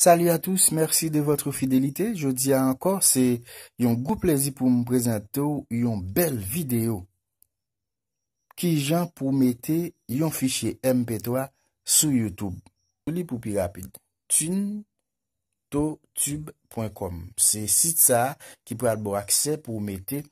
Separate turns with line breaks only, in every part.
Sali a tous, mersi de votre fidelite. Je di a ankor, se yon goup lezi pou mprezente ou yon bel video ki jan pou mette yon fichye mp3 sou Youtube. Li pou pi rapide, tunetotube.com Se sit sa ki pral bo akse pou mette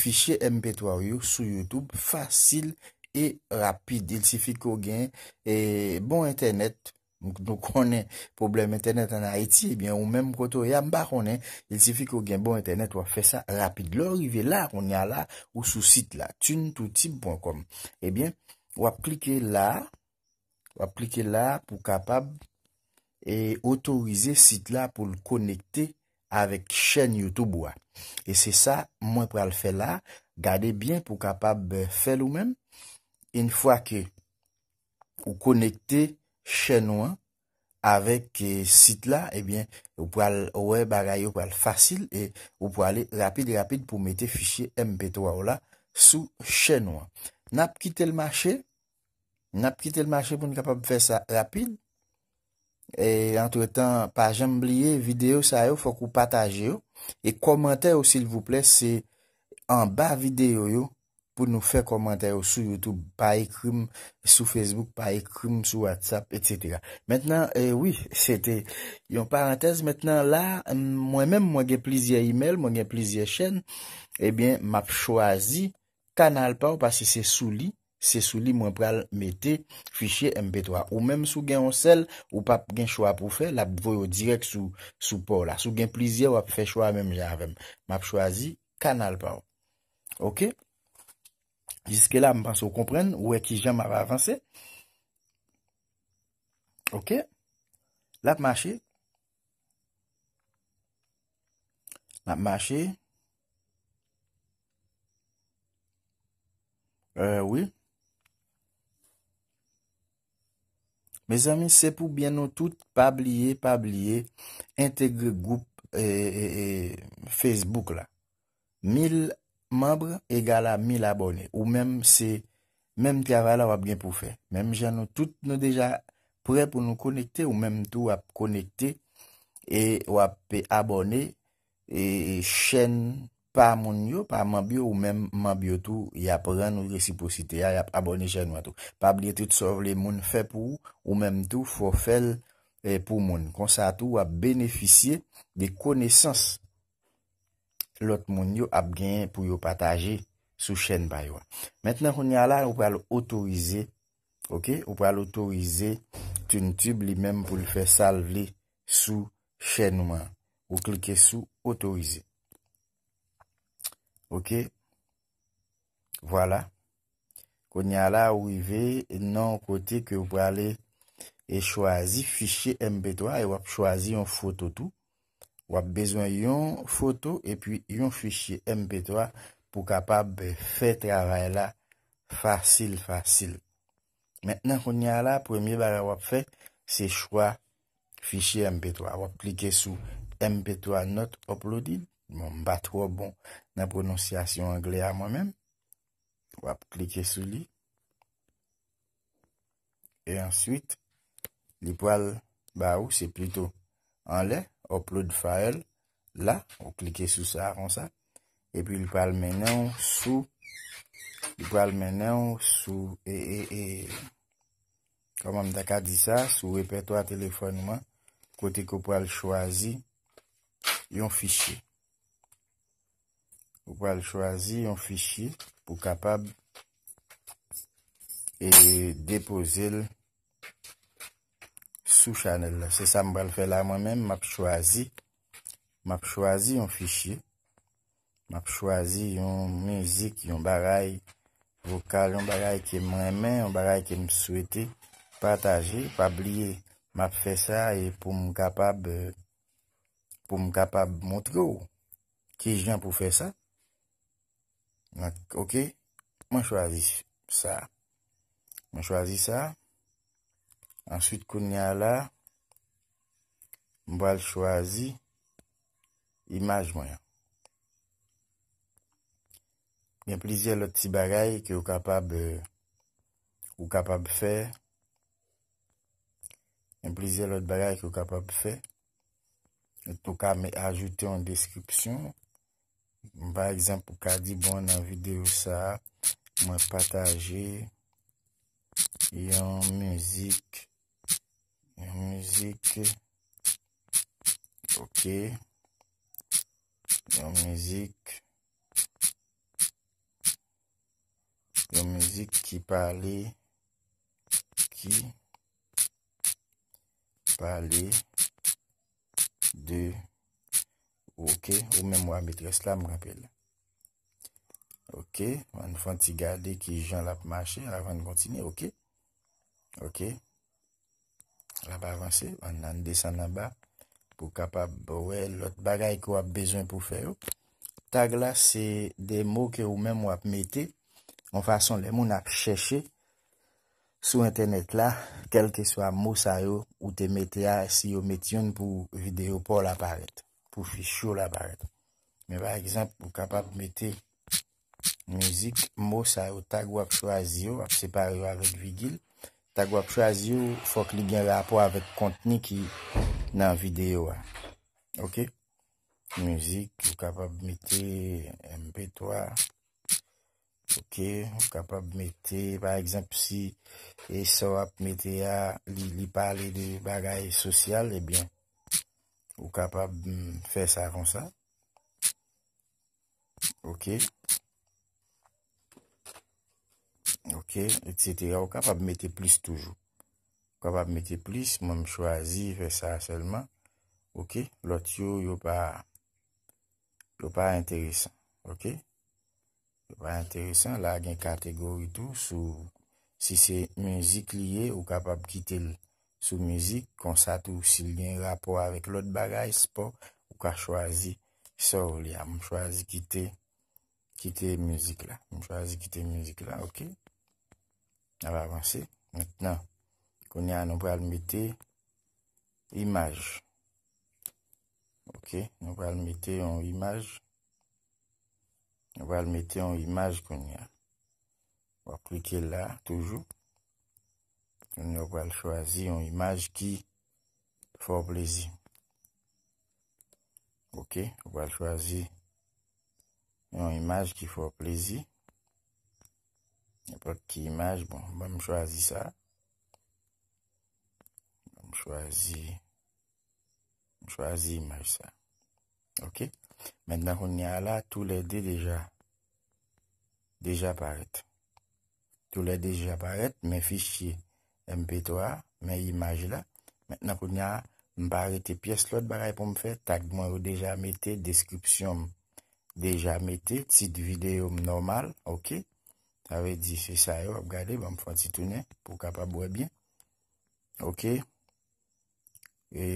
fichye mp3 ou yon sou Youtube, fasil e rapide. Il sifi ko gen e eh, bon internet nou konen problem internet an a eti, ebyen, eh ou menm koto, ya mba konen, il sifi kon gen bon internet, wap fe sa rapide. Lò, rive la, wap nyan la, ou sou sit la, tunetoutip.com, ebyen, eh wap klike la, wap klike la, pou kapab, e otorize sit la, pou l'konekte, avek chen YouTube wap. E se sa, mwen pou al fe la, gade bien, pou kapab fe lou menm, enfwa ke, ou konekte, chen ou an, avek euh, sit la, ebyen, eh ou pou al web agay ou pou al fasil, e ou pou al rapide rapide pou mette fichye mp3 ou la sou chen ou an. Nap kite l mache? Nap kite l mache pou n kapab fè sa rapide? E entretan, pa jembliye, videyo sa yo, fok ou pataje yo, e komentè ou sil vouple, se an ba videyo yo, pou nou fè komantèyo sou Youtube pa ekrim, sou Facebook pa ekrim, sou WhatsApp, etc. Mètenan, eh, wè, sète, yon parantez, mètenan la, mwen mèm mwen gen plizye e-mail, mwen gen plizye chèn, ebyen, eh m ap chwazi kanal pa ou, pasi se sou li, se sou li mwen pral mette fichye mp3. Ou mèm sou gen ansel, ou pap gen chwa pou fè, la vò yo direk sou, sou pou la. Sou gen plizye wap fè chwa mèm javèm. M ap chwazi kanal pa ou. Ok? Jiske la m baso kompren ou e ki jama va avanse. Ok. La m mache. La m mache. E oui. Mes amis, se pou bien nou tout pablie, pablie, entegre group euh, euh, Facebook la. 1000 Mabre egal a mil abone ou mèm se mèm tiavala wap gen pou fè. Mèm gen nou tout nou deja prè pou nou konekte ou mèm tou wap konekte e wap pe abone e chèn pa moun yo, pa mambyo ou mèm mambyo tou ya prè nou resiposite ya, ya abone gen nou atou. Pabliye tout sov le eh, moun fè pou ou mèm tou fò fèl pou moun. Konsa tou wap beneficye de konesans. lot moun yo ap gen pou yo pataje sou chen baywa. Mètnen kon yala, ou pa l'autorize, ou pa l'autorize, tun tube li menm pou l'fe salve li sou chen wan. Ou klike sou, autorize. Ok. Voilà. Kon yala, ou i ve nan kote ke ou pa le e chwazi fichye mb3, e wap chwazi yon foto tou. Wap bezwen yon foto e pi yon fichye MP3 pou kapab fè travè la fasil fasil. Mètnen koun ya la, premye vare wap fè se chwa fichye MP3. Wap klike sou MP3 note uploadi. Mwen pa tro bon nan prononsyasyon anglè a mwen men. Wap klike sou li. E answite, li poal ba ou se plito an lè. Upload file, la, ou klike sou sa, an sa. Epi, ou pal menen sou, ou pal menen sou, e, e, e. Koman mdaka di sa, sou epeto a telefonman, kote kou pal chwazi, yon fichye. Kou pal chwazi, yon fichye, pou kapab, e, depoze l. sou chanel la, se sa mbra l fè la mwen men map chwazi map chwazi yon fichye map chwazi yon mizik yon baray yon baray ki mwen men yon baray ki m souwete pataje, pabliye map fè sa e pou m kapab pou m kapab moutro ki jen pou fè sa ok mwen chwazi sa mwen chwazi sa answit koun ya la, mbwa l chwazi, imaj mwen. Mwen plize l ot ti bagay ki ou kapab, ou kapab fè. Mwen plize l ot bagay ki ou kapab fè. Etou ka mwen ajoute an deskripsyon. Mwen pa ekzamp pou ka di bon nan videyo sa, mwen pataje yon mizik musique. Ok. La musique. La musique qui parlait. Qui parlait de. Ok. Ou même moi, maîtresse là, me rappelle. Ok. On va garder qui Jean l'a marché avant de continuer. Ok. Ok. la pa avanse, an nan desan nan ba, pou kapab, wè, lot bagay ko ap bezwen pou fè yo. Tag la, se de mò ke ou mèm wap mette, an fason, le moun ap chèche sou internet la, kel te swa mò sa yo, ou te mette a, si yo mette yon pou videyo pou la paret, pou fichou la paret. Mè, wè, ekzamp, pou kapab mette mò sa yo, tag wap swa ziyo, ap separe yo avèk vigil, Ta gwap chwazi ou fòk li gen rapò avèk kontenik ki nan videyo a. Ok? Müzik, ou kapab mette MP3. Ok? Ou kapab mette, par eksemp si, e so ap mette a li pale de bagay sosyal, ebyen. Ou kapab mm, fè sa avonsan. Ok? Ou kap ap mette plis toujou. Ou kap ap mette plis, mwen mè chwazi fè sa selman. Ok, lot yo yo pa... Yo pa enteresan. Ok? Yo pa enteresan, la gen kategori tou sou... Si se mèzik liye, ou kap ap kite sou mèzik. Konsa tou si liye rapo avèk lot bagay, spo. Ou kap chwazi sor liya. Ou kap chwazi kite mèzik la. Ou kap chwazi kite mèzik la. Ok? On va avancer. Maintenant, on va nous allons mettre image. Ok, nous allons mettre en image. On va le mettre en image On va cliquer là, toujours. Nous allons choisir une image qui fait plaisir. Ok, on va choisir une image qui fait plaisir. Yapot ki imaj. Bon, mwen mwen chwazi sa. Mwen chwazi. Mwen chwazi imaj sa. Ok. Mwen nan kon yal la, tou le de deja. Deja paret. Tou le deja paret. Mwen fichye MP3. Mwen imaj la. Mwen nan kon yal la, mwen parete piyes lot baray pou mwen fe. Tak mwen mwen deja mette. Deskripsyon mwen deja mette. Sit videyo mwen normal. Ok. Ta ve di se sa yo ap gade. Vam bon, fwantitounen pou kapap wè bin. Ok. E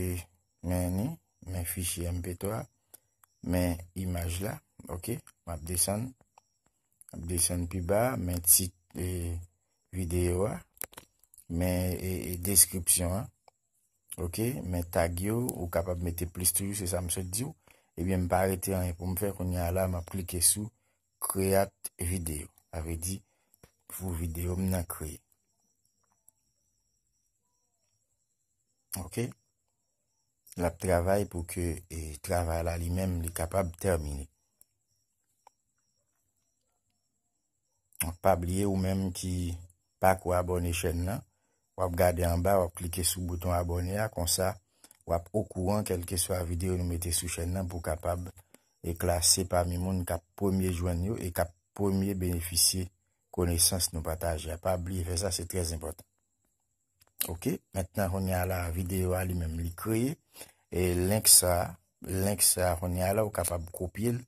meni. Men fichye mp3. Men imaj la. Ok. Mw ap desen. Ap desen pi ba. Men tit videyo a. Men deskrypsyon a. Ok. Men tag yo. Ou kapap mette plistou. Se sa mse di yo. E eh bi mpa arete an. E pou mfe konye ala. Mwa pklike sou. Kreat videyo. Ave di, pou videou m nan kreye. Ok? La travay pou ke e travay la li menm li kapab termine. An pa bliye ou menm ki pa kwa abone chen nan, wap gade an ba, wap klike sou bouton abone a, kon sa, wap okouan kelke swa videou nou mette sou chen nan pou kapab e klasse pa mi moun kap premier jwanyou e kap pou miye benefisye konesans nou pataje. A pa abliye fe sa, se trez impotant. Ok, menten an ronye ala videyo ali mem li kreye, e lenk sa, lenk sa ronye ala ou kapab kopye el,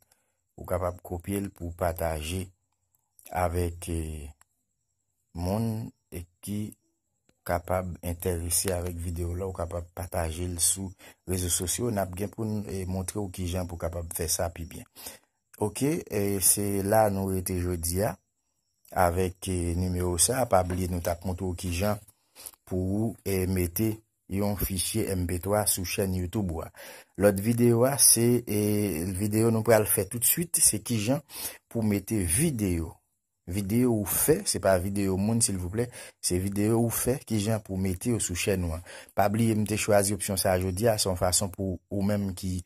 ou kapab kopye el pou pataje avek euh, moun e ki kapab enterese avek videyo la, ou kapab pataje el sou rezo sosyo, nap gen pou moun tre ou ki jan pou kapab fe sa pi bien. Ok, e se la nou rete jodi ya, avek e, nimeyo sa, pa abliye nou tap monto ki jan, pou e, mwete yon fichye mb3 sou chen YouTube wa. Lot videyo a, se videyo nou pre al fe tout suite, se ki jan, pou mwete videyo. videyo ou fe, se pa videyo moun, se videyo ou fe ki jen pou mette ou sou chen ou an. Pabli mte chwazi opsyon sa jodi a son fason pou ou menm ki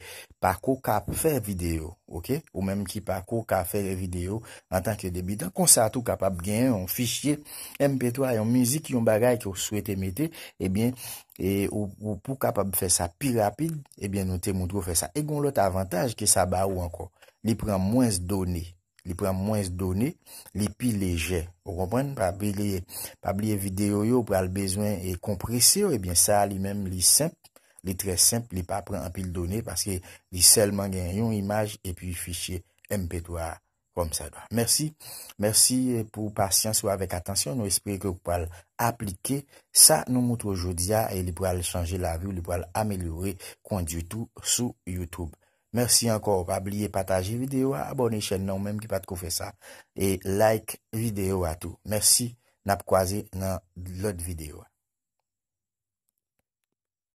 pakou ka fe videyo, ok? Ou menm ki pakou ka fe videyo an tank yo debi. Dan konsa tou kapab gen yon fichye MP3, yon mizik, yon bagay ki ou souwete mette, ebyen, ou pou kapab fe sa pi rapide, ebyen eh nou te moutrou fe sa. E gon lot avantage ki sa ba ou anko. Ni pren mwens doni. li pou an mwens done, li pi leje. Ou kompwen, pa bli video yo, pou al bezwen e kompresye, ou ebyen sa, li menm li semp, li tre semp, li pa pren an pil done, paske li selman gen yon imaj, e pi fichye MP3 kom sa doa. Mersi, mersi pou pasyans ou avek atansyon, nou espri ke pou al aplike, sa nou mout wajoudia, e li pou al chanje la viw, li pou al amelyore kwen dioutou sou YouTube. Mersi anko, pa bliye pataje videyo, abone chen nan menm ki pat kou fe sa. E like videyo a tou. Mersi, nap kwaze nan lot videyo.